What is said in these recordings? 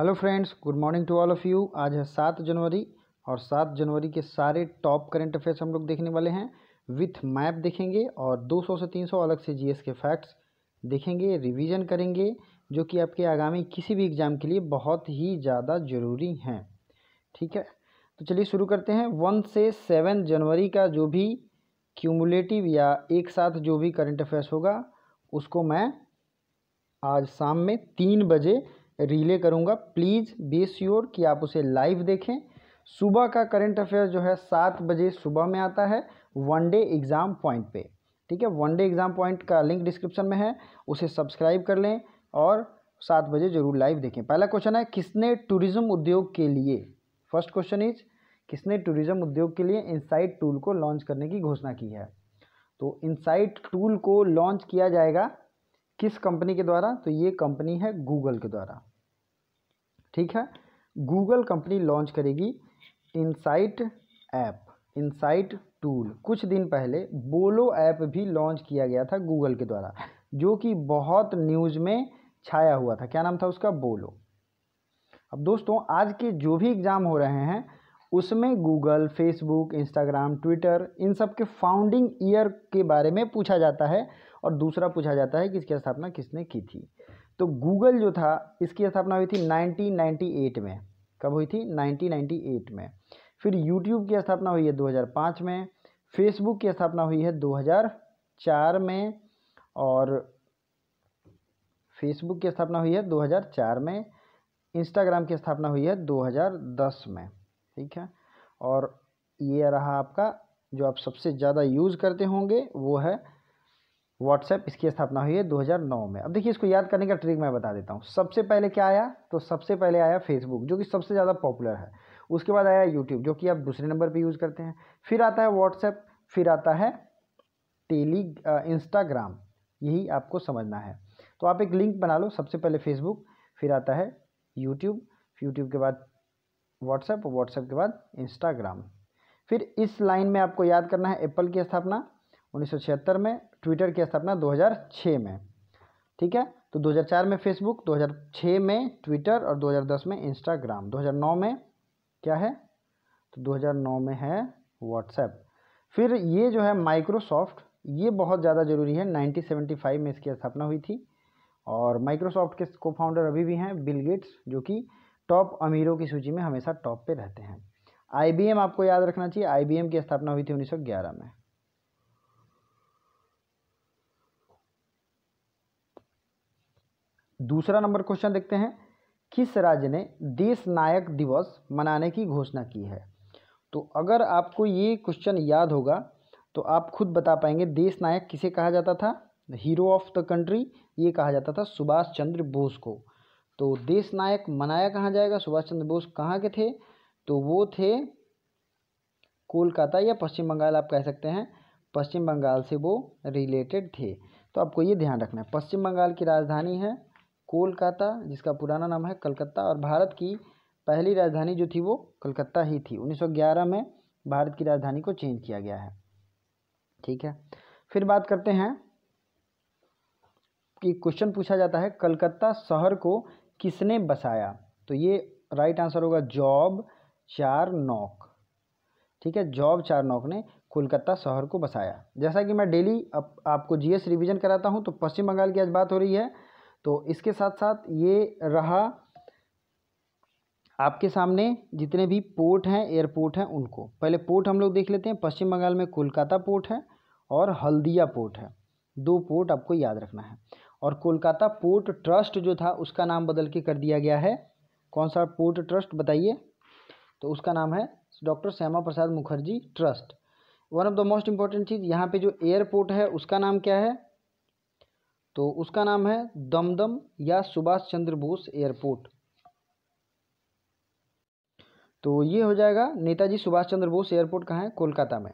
hello friends good morning to all of you आज है सात जनवरी और सात जनवरी के सारे टॉप करंट अफेयर्स हम लोग देखने वाले हैं विथ मैप देखेंगे और 200 से 300 अलग से जीएस के फैक्ट्स देखेंगे रिवीजन करेंगे जो कि आपके आगामी किसी भी एग्ज़ाम के लिए बहुत ही ज़्यादा ज़रूरी हैं ठीक है तो चलिए शुरू करते हैं वन से सेवन जनवरी का जो भी क्यूमुलेटिव या एक साथ जो भी करंट अफेयर्स होगा उसको मैं आज शाम में तीन बजे रिले करूँगा प्लीज़ बी श्योर कि आप उसे लाइव देखें सुबह का करंट अफेयर जो है सात बजे सुबह में आता है वनडे एग्ज़ाम पॉइंट पे ठीक है वनडे एग्ज़ाम पॉइंट का लिंक डिस्क्रिप्शन में है उसे सब्सक्राइब कर लें और सात बजे जरूर लाइव देखें पहला क्वेश्चन है किसने टूरिज़्म उद्योग के लिए फर्स्ट क्वेश्चन इज किसने टूरिज़्म उद्योग के लिए इनसाइट टूल को लॉन्च करने की घोषणा की है तो इनसाइट टूल को लॉन्च किया जाएगा किस कंपनी के द्वारा तो ये कंपनी है गूगल के द्वारा ठीक है गूगल कंपनी लॉन्च करेगी इनसाइट ऐप इनसाइट टूल कुछ दिन पहले बोलो ऐप भी लॉन्च किया गया था गूगल के द्वारा जो कि बहुत न्यूज़ में छाया हुआ था क्या नाम था उसका बोलो अब दोस्तों आज के जो भी एग्ज़ाम हो रहे हैं उसमें गूगल फेसबुक इंस्टाग्राम ट्विटर इन सब के फाउंडिंग ईयर के बारे में पूछा जाता है और दूसरा पूछा जाता है कि इसकी स्थापना किसने की थी तो गूगल जो था इसकी स्थापना हुई थी 1998 में कब हुई थी 1998 में फिर यूट्यूब की स्थापना हुई है 2005 में फेसबुक की स्थापना हुई है 2004 में और फेसबुक की स्थापना हुई है 2004 में इंस्टाग्राम की स्थापना हुई है 2010 में ठीक है और ये रहा आपका जो आप सबसे ज़्यादा यूज़ करते होंगे वो है व्हाट्सएप इसकी स्थापना हुई है 2009 में अब देखिए इसको याद करने का ट्रिक मैं बता देता हूँ सबसे पहले क्या आया तो सबसे पहले आया फेसबुक जो कि सबसे ज़्यादा पॉपुलर है उसके बाद आया यूट्यूब जो कि आप दूसरे नंबर पर यूज़ करते हैं फिर आता है व्हाट्सएप फिर आता है टेली इंस्टाग्राम यही आपको समझना है तो आप एक लिंक बना लो सबसे पहले फेसबुक फिर आता है यूट्यूब यूट्यूब के बाद व्हाट्सएप व्हाट्सएप के बाद इंस्टाग्राम फिर इस लाइन में आपको याद करना है एप्पल की स्थापना 1976 में ट्विटर की स्थापना 2006 में ठीक है तो 2004 में फेसबुक 2006 में ट्विटर और 2010 में इंस्टाग्राम 2009 में क्या है तो 2009 में है व्हाट्सएप फिर ये जो है माइक्रोसॉफ्ट ये बहुत ज़्यादा ज़रूरी है 1975 में इसकी स्थापना हुई थी और माइक्रोसॉफ्ट के को फाउंडर अभी भी हैं बिल गेट्स जो कि टॉप अमीरों की सूची में हमेशा टॉप पर रहते हैं आई आपको याद रखना चाहिए आई की स्थापना हुई थी उन्नीस में दूसरा नंबर क्वेश्चन देखते हैं किस राज्य ने देश नायक दिवस मनाने की घोषणा की है तो अगर आपको ये क्वेश्चन याद होगा तो आप खुद बता पाएंगे देश नायक किसे कहा जाता था हीरो ऑफ द कंट्री ये कहा जाता था सुभाष चंद्र बोस को तो देश नायक मनाया कहाँ जाएगा सुभाष चंद्र बोस कहाँ के थे तो वो थे कोलकाता या पश्चिम बंगाल आप कह सकते हैं पश्चिम बंगाल से वो रिलेटेड थे तो आपको ये ध्यान रखना है पश्चिम बंगाल की राजधानी है कोलकाता जिसका पुराना नाम है कलकत्ता और भारत की पहली राजधानी जो थी वो कलकत्ता ही थी 1911 में भारत की राजधानी को चेंज किया गया है ठीक है फिर बात करते हैं कि क्वेश्चन पूछा जाता है कलकत्ता शहर को किसने बसाया तो ये राइट आंसर होगा जॉब चार नौक ठीक है जॉब चार नौक ने कोलकाता शहर को बसाया जैसा कि मैं डेली अप, आपको जीएस रिवीजन कराता हूँ तो पश्चिम बंगाल की आज बात हो रही है तो इसके साथ साथ ये रहा आपके सामने जितने भी पोर्ट हैं एयरपोर्ट हैं उनको पहले पोर्ट हम लोग देख लेते हैं पश्चिम बंगाल में कोलकाता पोर्ट है और हल्दिया पोर्ट है दो पोर्ट आपको याद रखना है और कोलकाता पोर्ट ट्रस्ट जो था उसका नाम बदल के कर दिया गया है कौन सा पोर्ट ट्रस्ट बताइए तो उसका नाम है doctor Shyama Prasad Mukherjee trust one of the most important चीज़ यहाँ पे जो एयरपोर्ट है उसका नाम क्या है तो उसका नाम है दमदम या सुभाष चंद्र बोस एयरपोर्ट तो ये हो जाएगा नेताजी सुभाष चंद्र बोस एयरपोर्ट कहाँ है कोलकाता में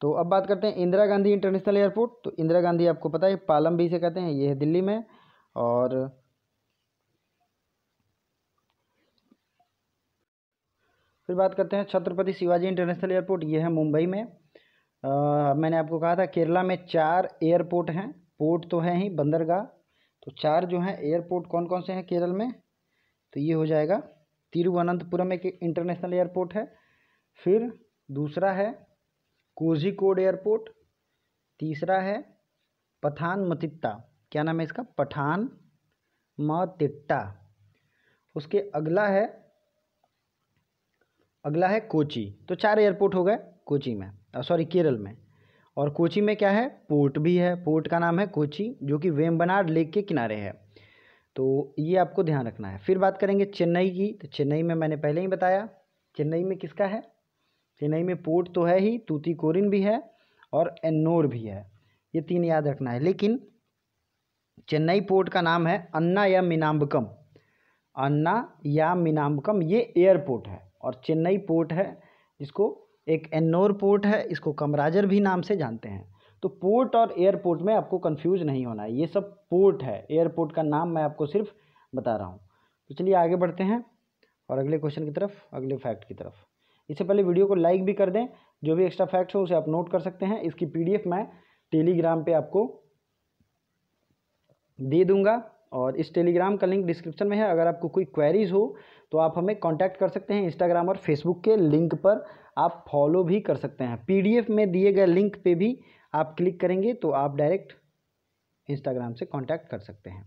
तो अब बात करते हैं इंदिरा गांधी इंटरनेशनल एयरपोर्ट तो इंदिरा गांधी आपको पता है पालम भी से कहते हैं ये है दिल्ली में और फिर बात करते हैं छत्रपति शिवाजी इंटरनेशनल एयरपोर्ट ये है मुंबई में आ, मैंने आपको कहा था केरला में चार एयरपोर्ट हैं पोर्ट तो हैं ही बंदरगाह तो चार जो हैं एयरपोर्ट कौन कौन से हैं केरल में तो ये हो जाएगा तिरुवनंतपुरम एक इंटरनेशनल एयरपोर्ट है फिर दूसरा है कोझिकोड एयरपोर्ट तीसरा है पठान मतिट्टा क्या नाम है इसका पठान मतिट्टा उसके अगला है अगला है कोची तो चार एयरपोर्ट हो गए कोची में सॉरी केरल में और कोची में क्या है पोर्ट भी है पोर्ट का नाम है कोची जो कि वेम्बनाड लेक के किनारे है तो ये आपको ध्यान रखना है फिर बात करेंगे चेन्नई की तो चेन्नई में मैंने पहले ही बताया चेन्नई में किसका है चेन्नई में पोर्ट तो है ही तूतीकोरिन भी है और एन्नोर भी है ये तीन याद रखना है लेकिन चेन्नई पोर्ट का नाम है अन्ना या मीनाम्बकम अन्ना या मीनाम्बकम ये एयरपोर्ट है और चेन्नई पोर्ट है जिसको एक एन्नोर पोर्ट है इसको कमराजर भी नाम से जानते हैं तो पोर्ट और एयरपोर्ट में आपको कन्फ्यूज नहीं होना है ये सब पोर्ट है एयरपोर्ट का नाम मैं आपको सिर्फ बता रहा हूँ तो चलिए आगे बढ़ते हैं और अगले क्वेश्चन की तरफ अगले फैक्ट की तरफ इससे पहले वीडियो को लाइक भी कर दें जो भी एक्स्ट्रा फैक्ट्स हो उसे आप नोट कर सकते हैं इसकी पीडीएफ मैं टेलीग्राम पे आपको दे दूंगा और इस टेलीग्राम का लिंक डिस्क्रिप्शन में है अगर आपको कोई क्वेरीज़ हो तो आप हमें कांटेक्ट कर सकते हैं इंस्टाग्राम और फेसबुक के लिंक पर आप फॉलो भी कर सकते हैं पीडीएफ में दिए गए लिंक पे भी आप क्लिक करेंगे तो आप डायरेक्ट इंस्टाग्राम से कांटेक्ट कर सकते हैं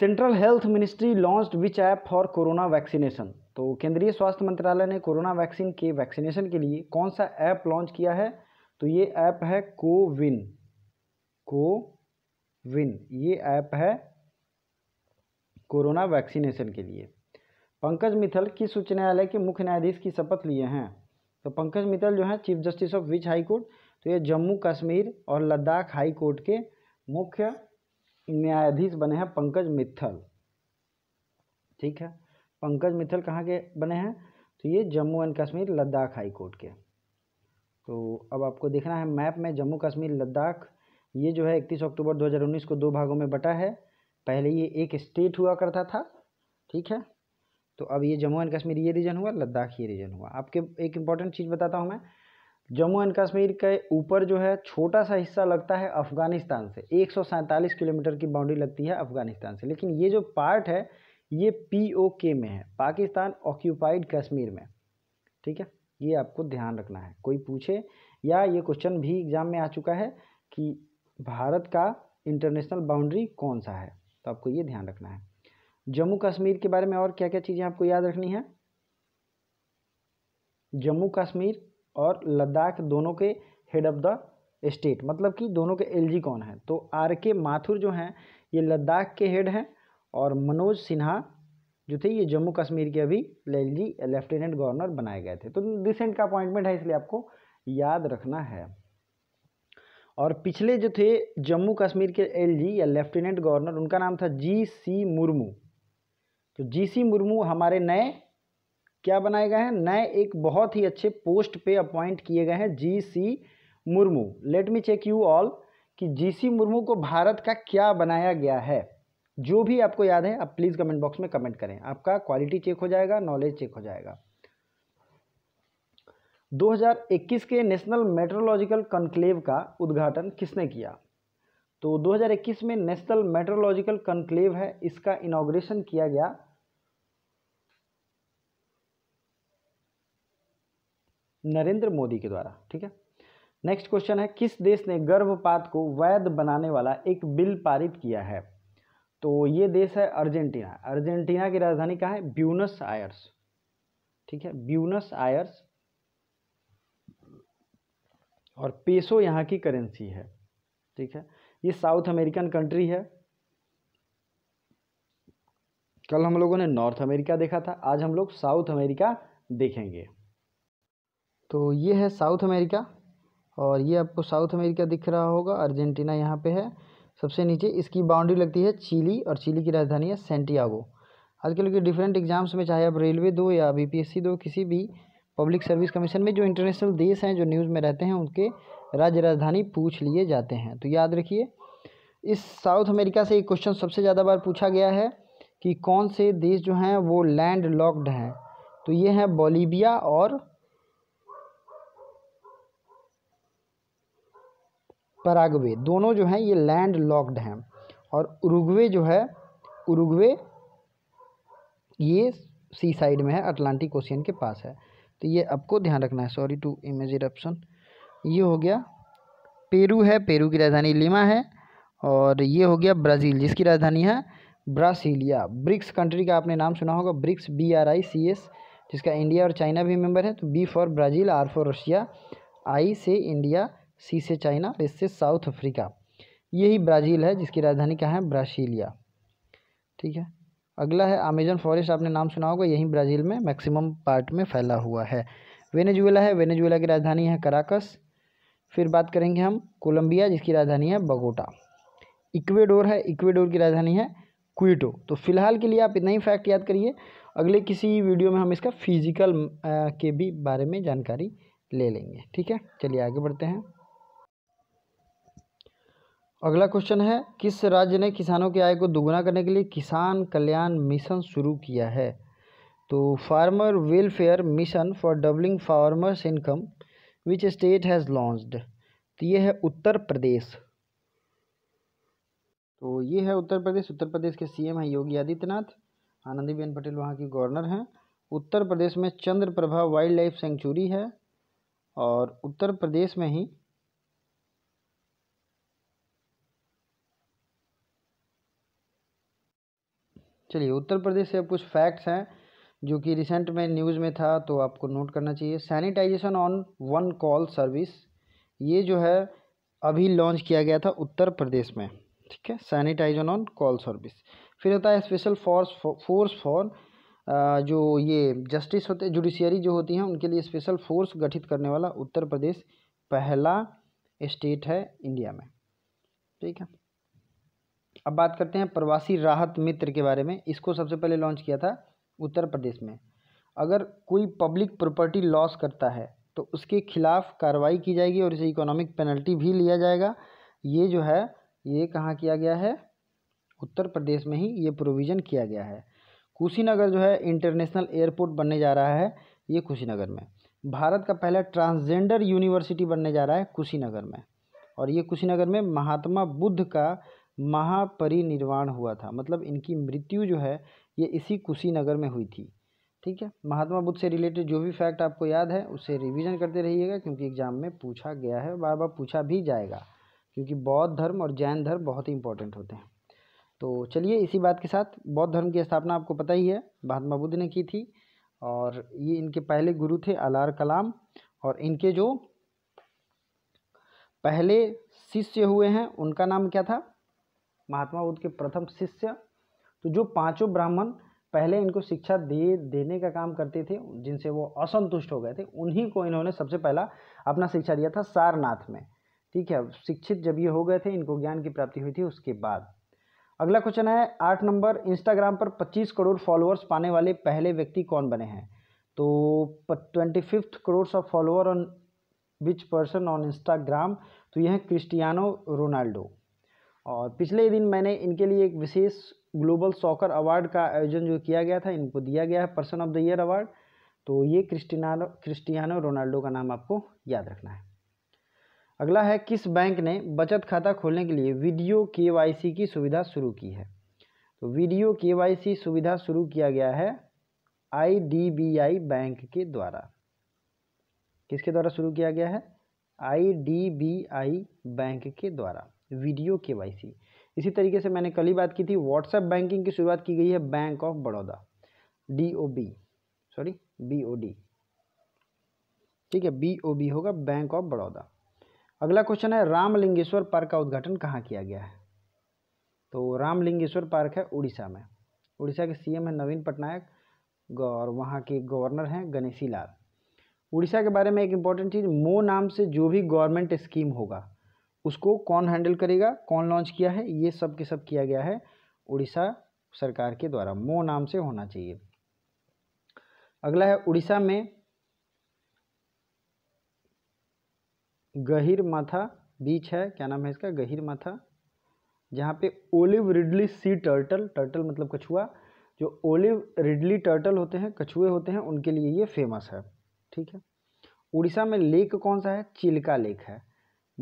central health ministry launch which app for corona vaccination तो केंद्रीय स्वास्थ्य मंत्रालय ने कोरोना वैक्सीन के वैक्सीनेशन के लिए कौन सा ऐप लॉन्च किया है तो ये ऐप है कोविन को विन ये ऐप है कोरोना वैक्सीनेशन के लिए पंकज मित्तल किस उच्च न्यायालय के मुख्य न्यायाधीश की शपथ लिए हैं तो पंकज मित्तल जो है chief justice of which high court तो ये जम्मू कश्मीर और लद्दाख हाई कोर्ट के मुख्य न्यायाधीश बने हैं पंकज मित्तल ठीक है पंकज मित्तल कहाँ के बने हैं तो ये Jammu and Kashmir Ladakh high court के तो अब आपको देखना है मैप में जम्मू कश्मीर लद्दाख ये जो है इकतीस अक्टूबर 2019 को दो भागों में बटा है पहले ये एक स्टेट हुआ करता था ठीक है तो अब ये जम्मू एंड कश्मीर ये रीजन हुआ लद्दाख ये रीजन हुआ आपके एक इम्पॉर्टेंट चीज़ बताता हूँ मैं जम्मू एंड कश्मीर के ऊपर जो है छोटा सा हिस्सा लगता है अफगानिस्तान से एक किलोमीटर की बाउंड्री लगती है अफगानिस्तान से लेकिन ये जो पार्ट है ये पी में है पाकिस्तान ऑक्यूपाइड कश्मीर में ठीक है ये आपको ध्यान रखना है कोई पूछे या ये क्वेश्चन भी एग्ज़ाम में आ चुका है कि भारत का इंटरनेशनल बाउंड्री कौन सा है तो आपको ये ध्यान रखना है जम्मू कश्मीर के बारे में और क्या क्या चीज़ें आपको याद रखनी है जम्मू कश्मीर और लद्दाख दोनों के हेड ऑफ द स्टेट मतलब कि दोनों के एलजी कौन है तो आर के माथुर जो हैं ये लद्दाख के हेड हैं और मनोज सिन्हा जो थे ये जम्मू कश्मीर के अभी एल जी लेफ्टिनेंट गवर्नर बनाए गए थे तो रिसेंट का अपॉइंटमेंट है इसलिए आपको याद रखना है और पिछले जो थे जम्मू कश्मीर के एलजी या लेफ्टिनेंट गवर्नर उनका नाम था जी सी मुर्मू तो जी सी मुर्मू हमारे नए क्या बनाए गए हैं नए एक बहुत ही अच्छे पोस्ट पे अपॉइंट किए गए हैं G C Murmu let me check you all कि जी सी मुर्मू को भारत का क्या बनाया गया है जो भी आपको याद है आप प्लीज़ कमेंट बॉक्स में कमेंट करें आपका क्वालिटी चेक हो जाएगा नॉलेज चेक हो जाएगा 2021 के नेशनल मेट्रोलॉजिकल कन्क्लेव का उद्घाटन किसने किया तो 2021 में नेशनल मेट्रोलॉजिकल कन्क्लेव है इसका इनाग्रेशन किया गया नरेंद्र मोदी के द्वारा ठीक है नेक्स्ट क्वेश्चन है किस देश ने गर्भपात को वैध बनाने वाला एक बिल पारित किया है तो ये देश है अर्जेंटीना अर्जेंटीना की राजधानी कहाँ है ब्यूनस आयर्स ठीक है ब्यूनस आयर्स और पेसो यहाँ की करेंसी है ठीक है ये साउथ अमेरिकन कंट्री है कल हम लोगों ने नॉर्थ अमेरिका देखा था आज हम लोग साउथ अमेरिका देखेंगे तो ये है साउथ अमेरिका और ये आपको साउथ अमेरिका दिख रहा होगा अर्जेंटीना यहाँ पे है सबसे नीचे इसकी बाउंड्री लगती है चिली और चिली की राजधानी है सेंटियागो आजकल के डिफरेंट एग्जाम्स में चाहे आप रेलवे दो या बीपीएससी दो किसी भी पब्लिक सर्विस कमीशन में जो इंटरनेशनल देश हैं जो न्यूज़ में रहते हैं उनके राज्य राजधानी पूछ लिए जाते हैं तो याद रखिए इस साउथ अमेरिका से एक क्वेश्चन सबसे ज़्यादा बार पूछा गया है कि कौन से देश जो हैं वो लैंड लॉक्ड हैं तो ये हैं बोलीबिया और परागवे दोनों जो हैं ये लैंड लॉक्ड हैं और उरुग्वे जो है उरुग्वे ये सी साइड में है अटलांटिक ओशियन के पास है तो ये आपको ध्यान रखना है सॉरी टू इमेज ऑप्शन ये हो गया पेरू है पेरू की राजधानी लिमा है और ये हो गया ब्राज़ील जिसकी राजधानी है ब्रासीलिया ब्रिक्स कंट्री का आपने नाम सुना होगा BRICS B R I C S जिसका इंडिया और चाइना भी मेंबर है तो B for Brazil R for Russia I से इंडिया सी से चाइना एस से साउथ अफ्रीका यही ब्राज़ील है जिसकी राजधानी क्या है ब्रासीलिया ठीक है अगला है अमेजन फॉरेस्ट आपने नाम सुना होगा यहीं ब्राज़ील में मैक्सिमम पार्ट में फैला हुआ है वेनेजुएला है वेनेजुएला की राजधानी है कराकस फिर बात करेंगे हम कोलंबिया जिसकी राजधानी है बगोटा इक्वेडोर है इक्वेडोर की राजधानी है क्विटो तो फिलहाल के लिए आप इतना ही फैक्ट याद करिए अगले किसी वीडियो में हम इसका फिजिकल के भी बारे में जानकारी ले लेंगे ठीक है चलिए आगे बढ़ते हैं अगला क्वेश्चन है किस राज्य ने किसानों की आय को दोगुना करने के लिए किसान कल्याण मिशन शुरू किया है तो farmer welfare mission for doubling farmers income which state has launched तो ये है उत्तर प्रदेश तो ये है उत्तर प्रदेश उत्तर प्रदेश के सीएम हैं योगी आदित्यनाथ आनंदीबेन पटेल वहाँ की गवर्नर हैं उत्तर प्रदेश में Chandra Prabha wildlife sanctuary है और उत्तर प्रदेश में ही चलिए उत्तर प्रदेश से अब कुछ फैक्ट्स हैं जो कि रिसेंट में न्यूज़ में था तो आपको नोट करना चाहिए sanitization on one call service ये जो है अभी लॉन्च किया गया था उत्तर प्रदेश में ठीक है सैनिटाइजन ऑन कॉल सर्विस फिर होता है स्पेशल फोर्स फोर्स फॉर जो ये जस्टिस होते जुडिशियरी जो होती हैं उनके लिए स्पेशल फोर्स गठित करने वाला उत्तर प्रदेश पहला स्टेट है इंडिया में ठीक है अब बात करते हैं प्रवासी राहत मित्र के बारे में इसको सबसे पहले लॉन्च किया था उत्तर प्रदेश में अगर कोई पब्लिक प्रॉपर्टी लॉस करता है तो उसके खिलाफ़ कार्रवाई की जाएगी और इसे इकोनॉमिक पेनल्टी भी लिया जाएगा ये जो है ये कहाँ किया गया है उत्तर प्रदेश में ही ये प्रोविज़न किया गया है कुशीनगर जो है इंटरनेशनल एयरपोर्ट बनने जा रहा है ये कुशीनगर में भारत का पहला ट्रांसजेंडर यूनिवर्सिटी बनने जा रहा है कुशीनगर में और ये कुशीनगर में महात्मा बुद्ध का महापरिनिर्वाण हुआ था मतलब इनकी मृत्यु जो है ये इसी कुशीनगर में हुई थी ठीक है महात्मा बुद्ध से रिलेटेड जो भी फैक्ट आपको याद है उसे रिवीजन करते रहिएगा क्योंकि एग्जाम में पूछा गया है बार बार पूछा भी जाएगा क्योंकि बौद्ध धर्म और जैन धर्म बहुत ही इंपॉर्टेंट होते हैं तो चलिए इसी बात के साथ बौद्ध धर्म की स्थापना आपको पता ही है महात्मा बुद्ध ने की थी और ये इनके पहले गुरु थे अलार कलाम और इनके जो पहले शिष्य हुए हैं उनका नाम क्या था महात्मा बुद्ध के प्रथम शिष्य तो जो पांचों ब्राह्मण पहले इनको शिक्षा दे देने का काम करते थे जिनसे वो असंतुष्ट हो गए थे उन्हीं को इन्होंने सबसे पहला अपना शिक्षा दिया था सारनाथ में ठीक है शिक्षित जब ये हो गए थे इनको ज्ञान की प्राप्ति हुई थी उसके बाद अगला क्वेश्चन है आठ नंबर इंस्टाग्राम पर पच्चीस करोड़ फॉलोअर्स पाने वाले पहले व्यक्ति कौन बने हैं तो twenty fifth crores of follower on which person on Instagram तो यह है क्रिस्टियानो रोनाल्डो और पिछले दिन मैंने इनके लिए एक विशेष ग्लोबल सॉकर अवार्ड का आयोजन जो किया गया था इनको दिया गया है person of the year award तो ये क्रिस्टियानो क्रिस्टियानो रोनाल्डो का नाम आपको याद रखना है अगला है किस बैंक ने बचत खाता खोलने के लिए वीडियो केवाईसी की सुविधा शुरू की है तो वीडियो केवाईसी सुविधा शुरू किया गया है आईडीबीआई बैंक के द्वारा किसके द्वारा शुरू किया गया है आईडीबीआई बैंक के द्वारा वीडियो के इसी तरीके से मैंने कल ही बात की थी व्हाट्सएप बैंकिंग की शुरुआत की गई है bank of Baroda D O B sorry B O D ठीक है बी ओ बी होगा बैंक ऑफ बड़ौदा अगला क्वेश्चन है रामलिंगेश्वर पार्क का उद्घाटन कहाँ किया गया है तो रामलिंगेश्वर पार्क है उड़ीसा में उड़ीसा के सीएम है नवीन पटनायक और वहाँ के गवर्नर हैं गणेशी लाल उड़ीसा के बारे में एक इम्पॉर्टेंट चीज़ मो नाम से जो भी गवर्नमेंट स्कीम होगा उसको कौन हैंडल करेगा कौन लॉन्च किया है ये सब के सब किया गया है उड़ीसा सरकार के द्वारा मो नाम से होना चाहिए अगला है उड़ीसा में गहिर माथा बीच है क्या नाम है इसका गहिर माथा जहाँ पे olive ridley sea turtle turtle मतलब कछुआ जो ओलिव रिडली टर्टल होते हैं कछुए होते हैं उनके लिए ये फेमस है ठीक है उड़ीसा में लेक कौन सा है चिल्का लेक है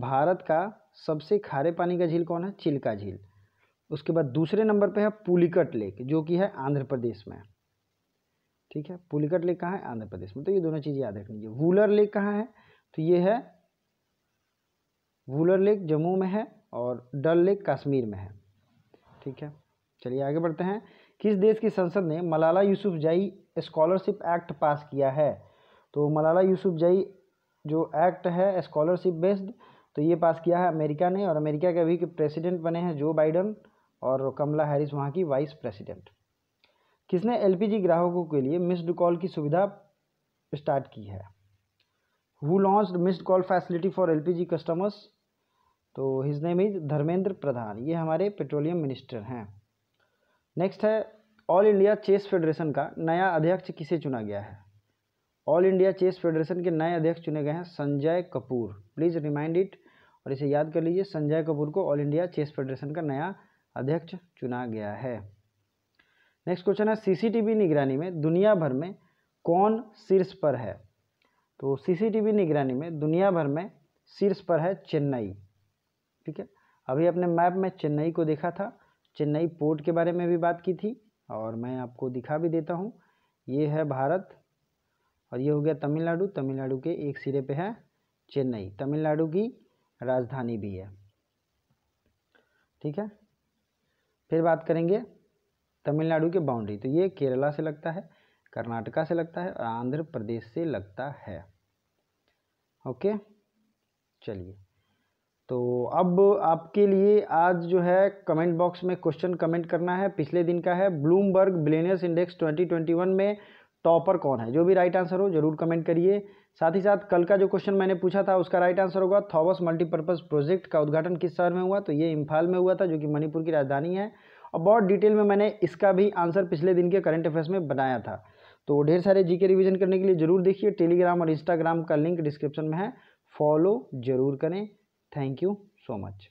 भारत का सबसे खारे पानी का झील कौन है चिल्का झील उसके बाद दूसरे नंबर पे है पुलिकट लेक जो कि है आंध्र प्रदेश में ठीक है पुलिकट लेक कहाँ है आंध्र प्रदेश में तो ये दोनों चीज़ें याद रख लीजिए वूलर लेक कहाँ है तो ये है वूलर लेक जम्मू में है और डल लेक कश्मीर में है ठीक है चलिए आगे बढ़ते हैं किस देश की संसद ने मलाला यूसुफ जई स्कॉलरशिप एक्ट पास किया है तो मलाला यूसुफ जई जो एक्ट है स्कॉलरशिप बेस्ड तो ये पास किया है अमेरिका ने और अमेरिका के अभी के प्रेसिडेंट बने हैं जो बाइडन और कमला हैरिस वहाँ की वाइस प्रेसिडेंट किसने एलपीजी ग्राहकों के लिए मिस्ड कॉल की सुविधा स्टार्ट की है who launch missed call facility for LPG customers तो his name is Dharmendra Pradhan ये हमारे पेट्रोलियम मिनिस्टर हैं नेक्स्ट है ऑल इंडिया चेस फेडरेशन का नया अध्यक्ष किसे चुना गया है ऑल इंडिया चेस फेडरेशन के नए अध्यक्ष चुने गए हैं Sanjay Kapoor please remind it और इसे याद कर लीजिए संजय कपूर को ऑल इंडिया चेस फेडरेशन का नया अध्यक्ष चुना गया है नेक्स्ट क्वेश्चन है सीसीटीवी निगरानी में दुनिया भर में कौन शीर्ष पर है तो सीसीटीवी निगरानी में दुनिया भर में शीर्ष पर है चेन्नई ठीक है अभी अपने मैप में चेन्नई को देखा था चेन्नई पोर्ट के बारे में भी बात की थी और मैं आपको दिखा भी देता हूँ ये है भारत और ये हो गया तमिलनाडु तमिलनाडु के एक सिरे पे है चेन्नई तमिलनाडु की राजधानी भी है ठीक है फिर बात करेंगे तमिलनाडु के बाउंड्री तो ये केरला से लगता है कर्नाटका से लगता है और आंध्र प्रदेश से लगता है ओके चलिए तो अब आपके लिए आज जो है कमेंट बॉक्स में क्वेश्चन कमेंट करना है पिछले दिन का है ब्लूमबर्ग बिलेनियस इंडेक्स 2021 में टॉपर कौन है जो भी राइट आंसर हो जरूर कमेंट करिए साथ ही साथ कल का जो क्वेश्चन मैंने पूछा था उसका राइट आंसर होगा थॉबस मल्टीपर्पज़ प्रोजेक्ट का उद्घाटन किस शहर में हुआ तो ये इम्फाल में हुआ था जो कि मणिपुर की राजधानी है और बहुत डिटेल में मैंने इसका भी आंसर पिछले दिन के करंट अफेयर्स में बनाया था तो ढेर सारे जी के रिविजन करने के लिए ज़रूर देखिए टेलीग्राम और इंस्टाग्राम का लिंक डिस्क्रिप्शन में है फॉलो ज़रूर करें थैंक यू सो मच